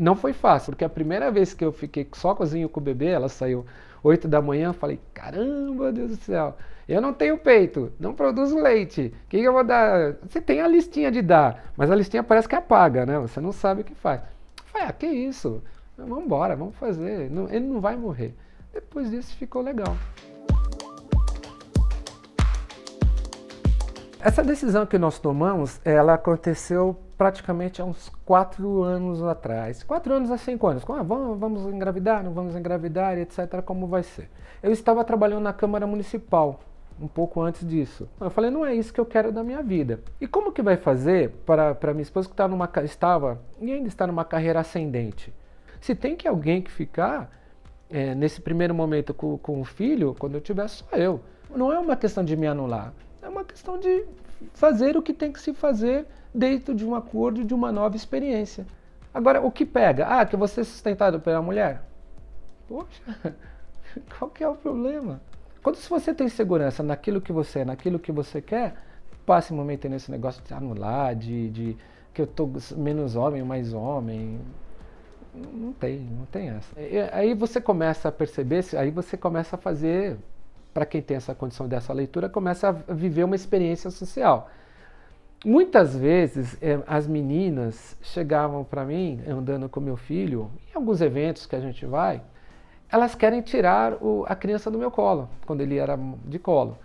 não foi fácil, porque a primeira vez que eu fiquei só cozinho com o bebê, ela saiu 8 da manhã, falei, caramba, Deus do céu, eu não tenho peito, não produzo leite, o que, que eu vou dar? Você tem a listinha de dar, mas a listinha parece que apaga, né? Você não sabe o que faz. Eu falei, ah, que isso, vamos embora, vamos fazer, não, ele não vai morrer. Depois disso ficou legal. Essa decisão que nós tomamos, ela aconteceu praticamente há uns quatro anos atrás, quatro anos a cinco anos, ah, vamos, vamos engravidar, não vamos engravidar, etc., como vai ser. Eu estava trabalhando na Câmara Municipal, um pouco antes disso. Eu falei, não é isso que eu quero da minha vida. E como que vai fazer para, para minha esposa que tá numa, estava e ainda está numa carreira ascendente? Se tem que alguém que ficar é, nesse primeiro momento com, com o filho, quando eu tiver, só eu. Não é uma questão de me anular, é uma questão de fazer o que tem que se fazer dentro de um acordo de uma nova experiência. Agora, o que pega? Ah, que você é sustentado pela mulher? Poxa, qual que é o problema? Quando se você tem segurança naquilo que você é, naquilo que você quer, passe um momento nesse negócio de anular, de, de que eu tô menos homem, mais homem. Não tem, não tem essa. E, aí você começa a perceber, aí você começa a fazer para quem tem essa condição dessa leitura, começa a viver uma experiência social. Muitas vezes eh, as meninas chegavam para mim, andando com meu filho, em alguns eventos que a gente vai, elas querem tirar o, a criança do meu colo, quando ele era de colo.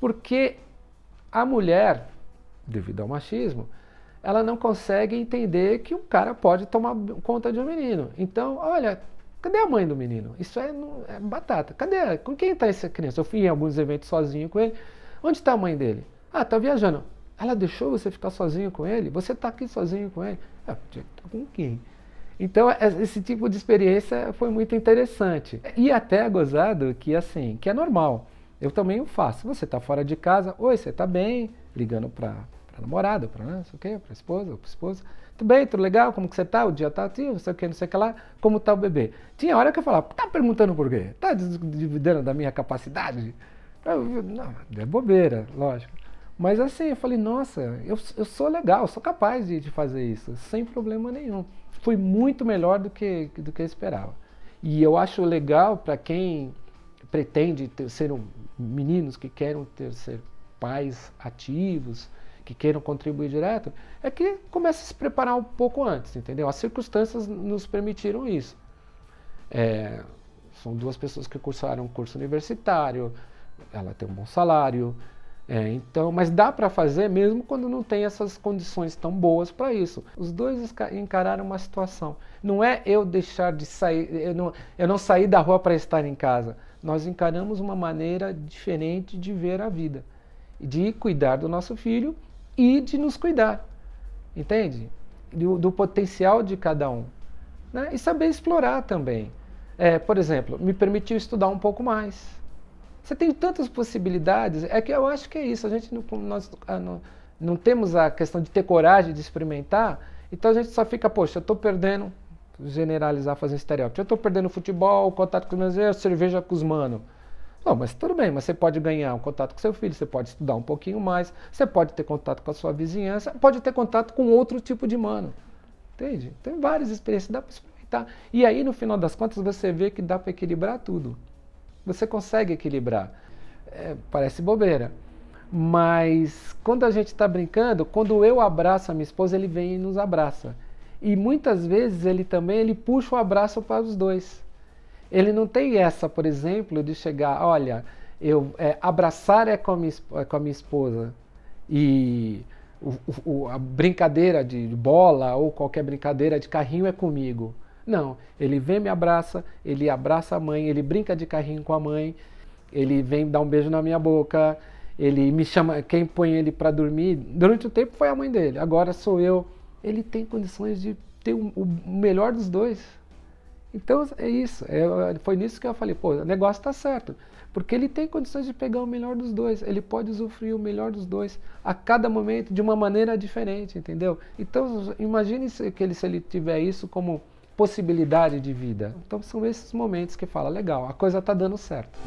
Porque a mulher, devido ao machismo, ela não consegue entender que um cara pode tomar conta de um menino. Então, olha, Cadê a mãe do menino? Isso é, é batata. Cadê? Com quem está essa criança? Eu fui em alguns eventos sozinho com ele. Onde está a mãe dele? Ah, está viajando. Ela deixou você ficar sozinho com ele? Você está aqui sozinho com ele? Ah, com quem? Então, é, esse tipo de experiência foi muito interessante. E até é gozado que, assim, que é normal. Eu também o faço. Você está fora de casa, oi, você está bem? Ligando para para namorada, para né, não sei o quê, para esposa, para esposa. Tudo bem, tudo legal, como que você tá? O dia tá ativo assim, não sei o quê, não sei o que lá, como tá o bebê. Tinha hora que eu falava, tá perguntando por quê? Tá dividendo da minha capacidade? Eu, não, é bobeira, lógico. Mas assim, eu falei, nossa, eu, eu sou legal, sou capaz de, de fazer isso, sem problema nenhum. Foi muito melhor do que, do que eu esperava. E eu acho legal para quem pretende ter, ser um, meninos que querem ter, ser pais ativos, que queiram contribuir direto, é que comece a se preparar um pouco antes, entendeu? As circunstâncias nos permitiram isso. É, são duas pessoas que cursaram um curso universitário, ela tem um bom salário, é, então, mas dá para fazer mesmo quando não tem essas condições tão boas para isso. Os dois encararam uma situação. Não é eu deixar de sair, eu não, eu não saí da rua para estar em casa. Nós encaramos uma maneira diferente de ver a vida, de cuidar do nosso filho e de nos cuidar, entende? Do, do potencial de cada um. Né? E saber explorar também. É, por exemplo, me permitiu estudar um pouco mais. Você tem tantas possibilidades, é que eu acho que é isso. A gente não, nós, ah, não, não temos a questão de ter coragem de experimentar, então a gente só fica, poxa, eu estou perdendo, generalizar, fazer estereótipo. Eu estou perdendo futebol, contato com os meus cerveja com os mano. Não, mas tudo bem, mas você pode ganhar um contato com seu filho, você pode estudar um pouquinho mais, você pode ter contato com a sua vizinhança, pode ter contato com outro tipo de mano. Entende? Tem várias experiências, dá para experimentar. E aí, no final das contas, você vê que dá para equilibrar tudo. Você consegue equilibrar. É, parece bobeira. Mas quando a gente está brincando, quando eu abraço a minha esposa, ele vem e nos abraça. E muitas vezes ele também ele puxa o abraço para os dois. Ele não tem essa, por exemplo, de chegar, olha, eu é, abraçar é com a minha, é com a minha esposa e o, o, a brincadeira de bola ou qualquer brincadeira de carrinho é comigo. Não, ele vem me abraça, ele abraça a mãe, ele brinca de carrinho com a mãe, ele vem dar um beijo na minha boca, ele me chama, quem põe ele para dormir, durante o tempo foi a mãe dele, agora sou eu. Ele tem condições de ter o melhor dos dois. Então é isso. É, é, foi nisso que eu falei, pô, o negócio está certo. Porque ele tem condições de pegar o melhor dos dois. Ele pode usufruir o melhor dos dois a cada momento de uma maneira diferente, entendeu? Então imagine se, que ele, se ele tiver isso como possibilidade de vida. Então são esses momentos que fala, legal, a coisa está dando certo.